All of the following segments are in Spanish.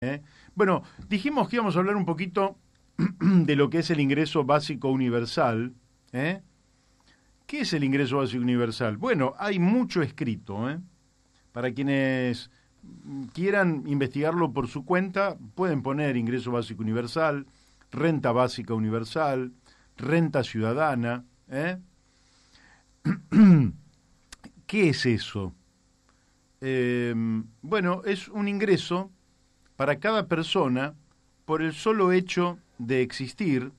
¿eh? Bueno, dijimos que íbamos a hablar un poquito de lo que es el ingreso básico universal. ¿eh? ¿Qué es el ingreso básico universal? Bueno, hay mucho escrito. ¿eh? Para quienes quieran investigarlo por su cuenta, pueden poner ingreso básico universal, renta básica universal, renta ciudadana. ¿Qué es eso? bueno, es un ingreso para cada persona por el solo hecho de existir,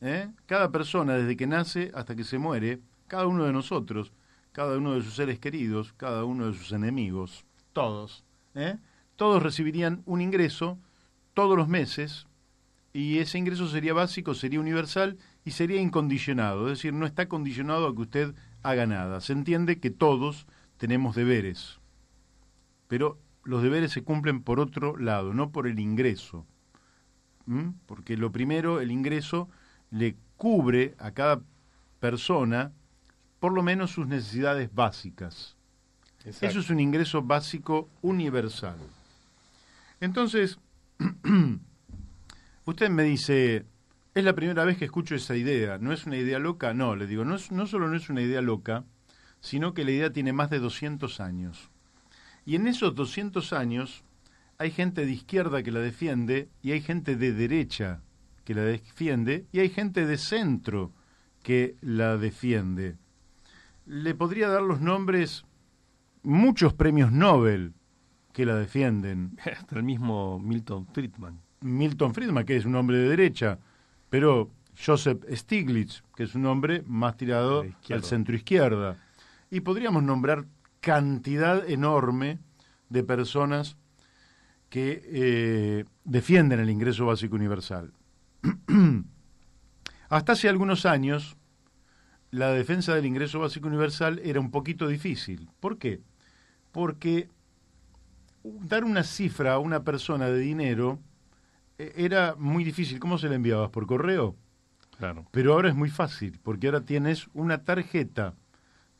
¿eh? cada persona desde que nace hasta que se muere, cada uno de nosotros, cada uno de sus seres queridos, cada uno de sus enemigos, todos, ¿eh? todos recibirían un ingreso todos los meses y ese ingreso sería básico, sería universal y sería incondicionado, es decir, no está condicionado a que usted haga nada. Se entiende que todos tenemos deberes, pero los deberes se cumplen por otro lado, no por el ingreso. Porque lo primero, el ingreso le cubre a cada persona por lo menos sus necesidades básicas. Eso es un ingreso básico universal. Entonces, usted me dice, es la primera vez que escucho esa idea, ¿no es una idea loca? No, le digo, no, no solo no es una idea loca, sino que la idea tiene más de 200 años. Y en esos 200 años hay gente de izquierda que la defiende y hay gente de derecha que la defiende y hay gente de centro que la defiende. Le podría dar los nombres muchos premios Nobel que la defienden. Hasta el mismo Milton Friedman. Milton Friedman, que es un hombre de derecha, pero Joseph Stiglitz, que es un hombre más tirado al centro izquierda. Y podríamos nombrar cantidad enorme de personas que eh, defienden el ingreso básico universal. Hasta hace algunos años, la defensa del ingreso básico universal era un poquito difícil. ¿Por qué? Porque dar una cifra a una persona de dinero eh, era muy difícil. ¿Cómo se la enviabas? ¿Por correo? Claro. Pero ahora es muy fácil, porque ahora tienes una tarjeta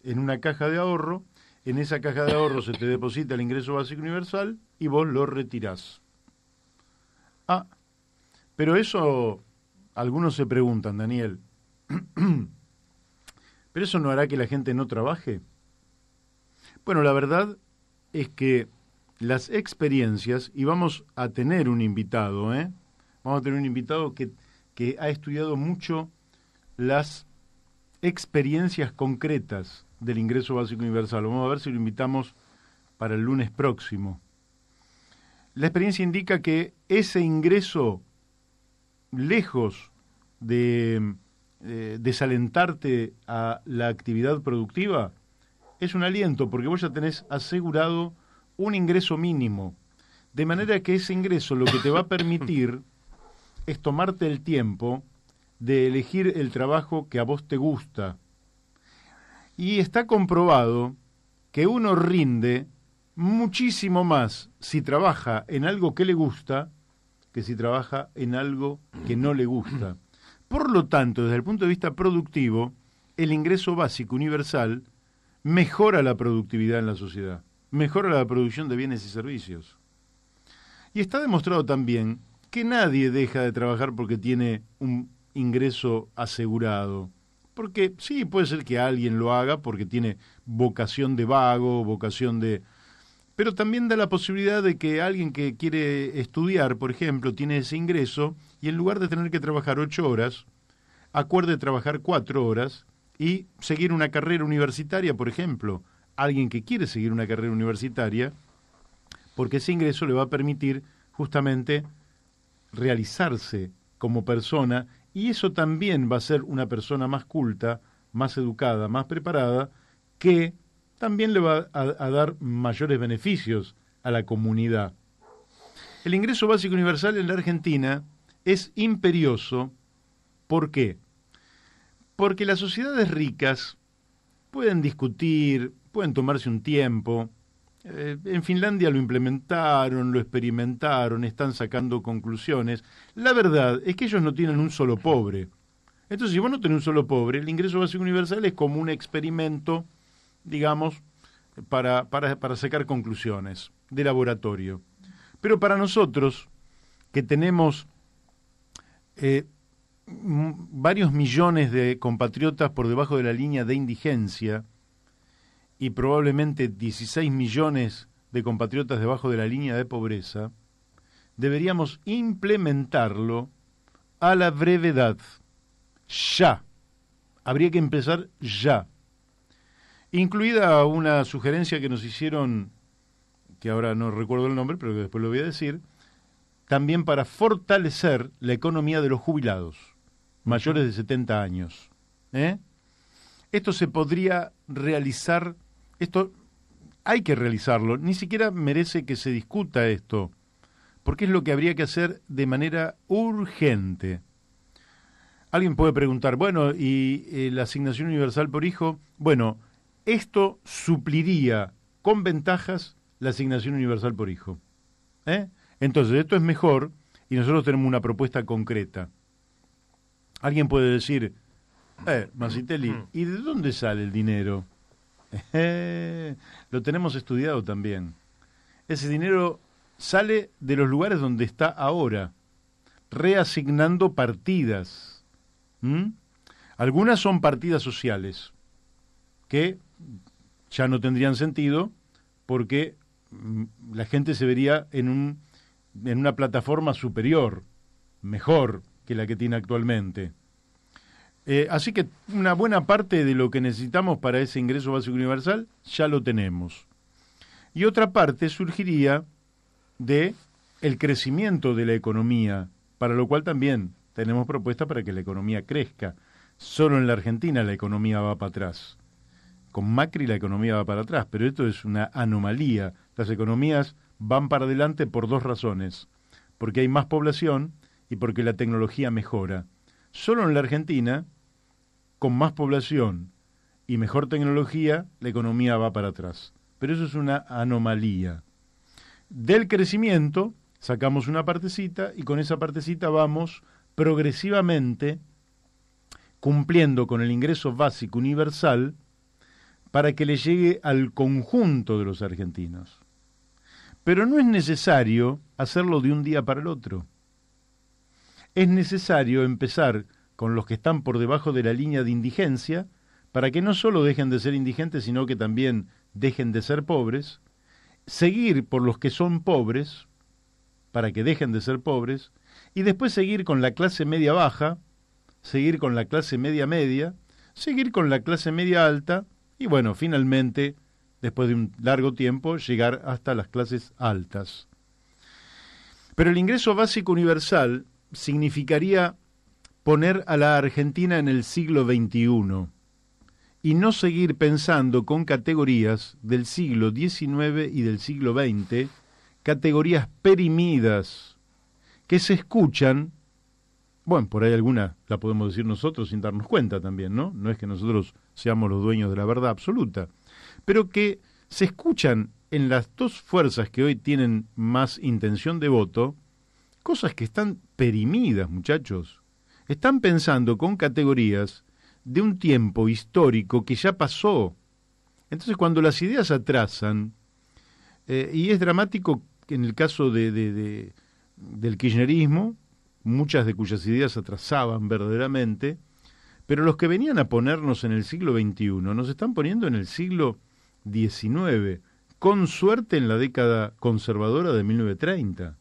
en una caja de ahorro en esa caja de ahorro se te deposita el ingreso básico universal y vos lo retirás. Ah, pero eso, algunos se preguntan, Daniel, ¿pero eso no hará que la gente no trabaje? Bueno, la verdad es que las experiencias, y vamos a tener un invitado, ¿eh? vamos a tener un invitado que, que ha estudiado mucho las experiencias concretas del ingreso básico universal. Vamos a ver si lo invitamos para el lunes próximo. La experiencia indica que ese ingreso, lejos de eh, desalentarte a la actividad productiva, es un aliento, porque vos ya tenés asegurado un ingreso mínimo. De manera que ese ingreso lo que te va a permitir es tomarte el tiempo de elegir el trabajo que a vos te gusta y está comprobado que uno rinde muchísimo más si trabaja en algo que le gusta que si trabaja en algo que no le gusta. Por lo tanto, desde el punto de vista productivo, el ingreso básico universal mejora la productividad en la sociedad, mejora la producción de bienes y servicios. Y está demostrado también que nadie deja de trabajar porque tiene un ingreso asegurado. Porque sí, puede ser que alguien lo haga porque tiene vocación de vago, vocación de... Pero también da la posibilidad de que alguien que quiere estudiar, por ejemplo, tiene ese ingreso y en lugar de tener que trabajar ocho horas, acuerde trabajar cuatro horas y seguir una carrera universitaria, por ejemplo. Alguien que quiere seguir una carrera universitaria, porque ese ingreso le va a permitir justamente realizarse como persona y eso también va a ser una persona más culta, más educada, más preparada, que también le va a, dar mayores beneficios a la comunidad. El ingreso básico universal en la Argentina es imperioso. ¿Por qué? Porque las sociedades ricas pueden discutir, pueden tomarse un tiempo, eh, en Finlandia lo implementaron, lo experimentaron, están sacando conclusiones. La verdad es que ellos no tienen un solo pobre. Entonces, si vos no tenés un solo pobre, el ingreso básico universal es como un experimento, digamos, para, sacar conclusiones de laboratorio. Pero para nosotros, que tenemos eh, varios millones de compatriotas por debajo de la línea de indigencia, y probablemente 16 millones de compatriotas debajo de la línea de pobreza, deberíamos implementarlo a la brevedad, ya. Habría que empezar ya. Incluida una sugerencia que nos hicieron, que ahora no recuerdo el nombre, pero que después lo voy a decir, también para fortalecer la economía de los jubilados mayores de 70 años. ¿eh? Esto se podría realizar esto hay que realizarlo, ni siquiera merece que se discuta esto, porque es lo que habría que hacer de manera urgente. Alguien puede preguntar, bueno, ¿y eh, la asignación universal por hijo? Bueno, esto supliría con ventajas la asignación universal por hijo. ¿eh? Entonces, esto es mejor y nosotros tenemos una propuesta concreta. Alguien puede decir, eh, Masitelli, mm. ¿y de dónde sale el dinero? Lo tenemos estudiado también. Ese dinero sale de los lugares donde está ahora, reasignando partidas. Algunas son partidas sociales, que ya no tendrían sentido porque mm, la gente se vería en, un, en una plataforma superior, mejor que la que tiene actualmente. Eh, así que una buena parte de lo que necesitamos para ese ingreso básico universal ya lo tenemos. Y otra parte surgiría de el crecimiento de la economía, para lo cual también tenemos propuestas para que la economía crezca. Solo en la Argentina la economía va para atrás. Con Macri la economía va para atrás, pero esto es una anomalía. Las economías van para adelante por dos razones. Porque hay más población y porque la tecnología mejora. Solo en la Argentina con más población y mejor tecnología, la economía va para atrás. Pero eso es una anomalía. Del crecimiento sacamos una partecita y con esa partecita vamos progresivamente cumpliendo con el ingreso básico universal para que le llegue al conjunto de los argentinos. Pero no es necesario hacerlo de un día para el otro. Es necesario empezar con los que están por debajo de la línea de indigencia, para que no solo dejen de ser indigentes, sino que también dejen de ser pobres, seguir por los que son pobres, para que dejen de ser pobres, y después seguir con la clase media baja, seguir con la clase media media, seguir con la clase media alta, y bueno, finalmente, después de un largo tiempo, llegar hasta las clases altas. Pero el ingreso básico universal significaría poner a la Argentina en el siglo XXI y no seguir pensando con categorías del siglo XIX y del siglo XX, categorías perimidas que se escuchan, bueno, por ahí alguna la podemos decir nosotros sin darnos cuenta también, ¿no? No es que nosotros seamos los dueños de la verdad absoluta, pero que se escuchan en las dos fuerzas que hoy tienen más intención de voto, cosas que están perimidas, muchachos están pensando con categorías de un tiempo histórico que ya pasó. Entonces, cuando las ideas atrasan, eh, y es dramático en el caso de, del kirchnerismo, muchas de cuyas ideas atrasaban verdaderamente, pero los que venían a ponernos en el siglo XXI nos están poniendo en el siglo XIX, con suerte en la década conservadora de 1930.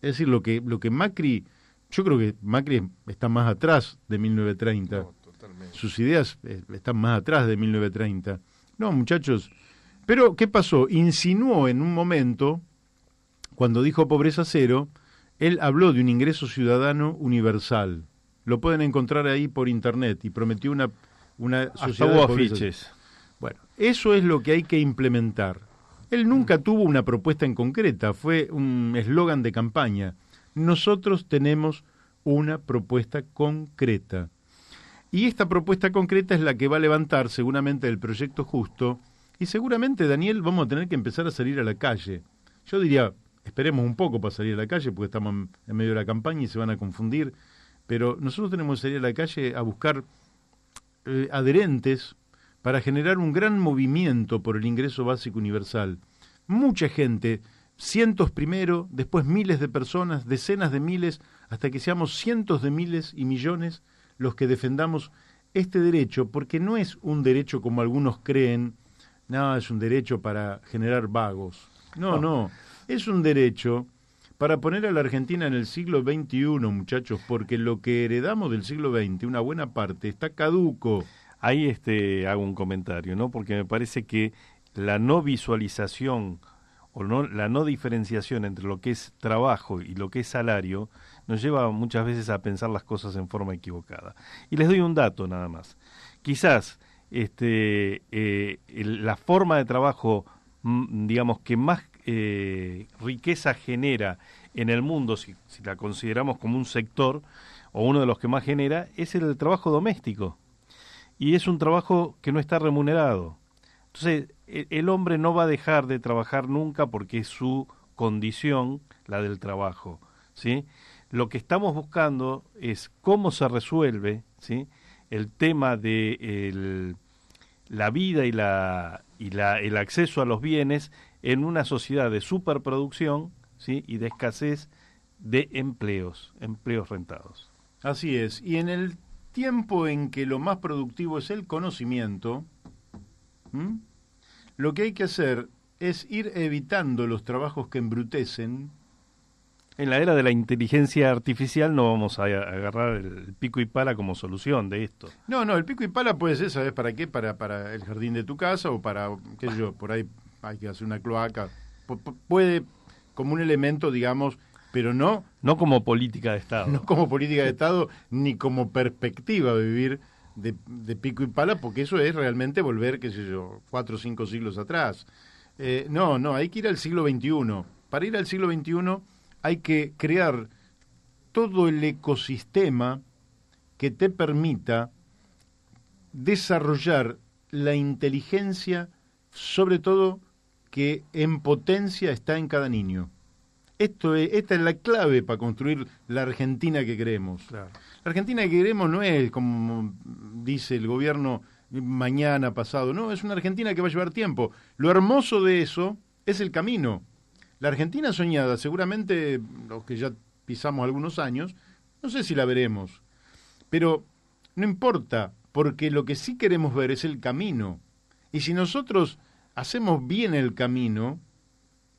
Es decir, lo que, lo que Macri yo creo que Macri está más atrás de 1930. totalmente. Sus ideas eh, están más atrás de 1930. No, muchachos. Pero, ¿qué pasó? Insinuó en un momento, cuando dijo pobreza cero, él habló de un ingreso ciudadano universal. Lo pueden encontrar ahí por internet y prometió una, una sociedad. afiches. Bueno, eso es lo que hay que implementar. Él nunca mm. tuvo una propuesta en concreta, fue un eslogan de campaña nosotros tenemos una propuesta concreta. Y esta propuesta concreta es la que va a levantar seguramente el proyecto justo y seguramente, Daniel, vamos a tener que empezar a salir a la calle. Yo diría, esperemos un poco para salir a la calle porque estamos en medio de la campaña y se van a confundir, pero nosotros tenemos que salir a la calle a buscar eh, adherentes para generar un gran movimiento por el ingreso básico universal. Mucha gente cientos primero, después miles de personas, decenas de miles, hasta que seamos cientos de miles y millones los que defendamos este derecho, porque no es un derecho como algunos creen, no, es un derecho para generar vagos. No, no, es un derecho para poner a la Argentina en el siglo XXI, muchachos, porque lo que heredamos del siglo XX, una buena parte, está caduco. Ahí este, hago un comentario, ¿no? Porque me parece que la no visualización la no diferenciación entre lo que es trabajo y lo que es salario nos lleva muchas veces a pensar las cosas en forma equivocada. Y les doy un dato nada más. Quizás este, eh, la forma de trabajo, mm, digamos, que más eh, riqueza genera en el mundo, si la consideramos como un sector o uno de los que más genera, es el trabajo doméstico. Y es un trabajo que no está remunerado entonces, e, el hombre no va a dejar de trabajar nunca porque es su condición la del trabajo, ¿sí? Lo que estamos buscando es cómo se resuelve, ¿sí? El tema de la vida y, la, y la, el acceso a los bienes en una sociedad de superproducción, ¿sí? Y de escasez de empleos, empleos rentados. Así es. Y en el tiempo en que lo más productivo es el conocimiento, ¿Mm? Lo que hay que hacer es ir evitando los trabajos que embrutecen. En la era de la inteligencia artificial no vamos a agarrar el pico y pala como solución de esto. No, no, el pico y pala puede ser, ¿sabes para qué? Para, para el jardín de tu casa o para, qué yo, por ahí hay que hacer una cloaca. puede, como un elemento, digamos, pero no... No como política de Estado. No como política de Estado, ni como perspectiva de vivir de, pico y pala, porque eso es realmente volver, qué sé yo, cuatro o cinco siglos atrás. Eh, no, no, hay que ir al siglo XXI. Para ir al siglo XXI hay que crear todo el ecosistema que te permita desarrollar la inteligencia, sobre todo que en potencia está en cada niño. Esto esta es la clave para construir la Argentina que queremos. La Argentina que queremos no es como dice el gobierno mañana, pasado, no, es una Argentina que va a llevar tiempo. Lo hermoso de eso es el camino. La Argentina soñada, seguramente los que ya pisamos algunos años, no sé si la veremos, pero no importa, porque lo que sí queremos ver es el camino. Y si nosotros hacemos bien el camino,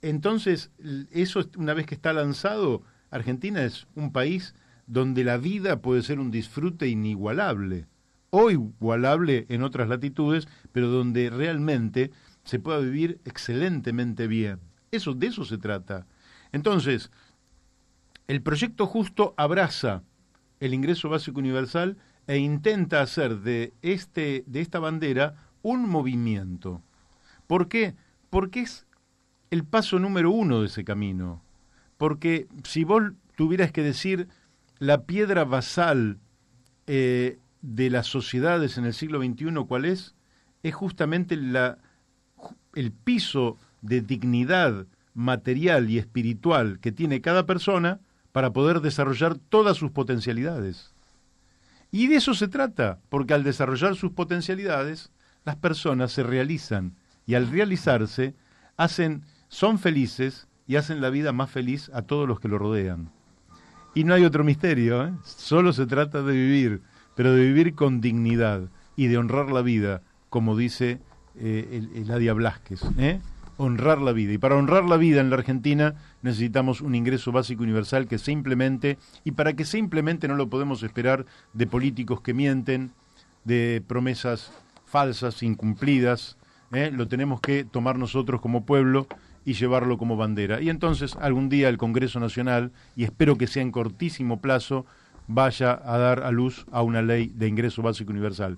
entonces, eso una vez que está lanzado, Argentina es un país donde la vida puede ser un disfrute inigualable o igualable en otras latitudes, pero donde realmente se pueda vivir excelentemente bien. Eso de eso se trata. Entonces, el proyecto justo abraza el ingreso básico universal e intenta hacer de este de esta bandera un movimiento. ¿Por qué? Porque es el paso número uno de ese camino. Porque si vos tuvieras que decir la piedra basal eh, de las sociedades en el siglo XXI, ¿cuál es? Es justamente la, el piso de dignidad material y espiritual que tiene cada persona para poder desarrollar todas sus potencialidades. Y de eso se trata, porque al desarrollar sus potencialidades, las personas se realizan y al realizarse hacen son felices y hacen la vida más feliz a todos los que lo rodean. Y no hay otro misterio, ¿eh? solo se trata de vivir, pero de vivir con dignidad y de honrar la vida, como dice eh, el, Eladia ¿eh? Honrar la vida. Y para honrar la vida en la Argentina necesitamos un ingreso básico universal que se implemente, y para que se implemente no lo podemos esperar de políticos que mienten, de promesas falsas, incumplidas. ¿eh? Lo tenemos que tomar nosotros como pueblo y llevarlo como bandera. Y entonces algún día el Congreso Nacional, y espero que sea en cortísimo plazo, vaya a dar a luz a una ley de ingreso básico universal.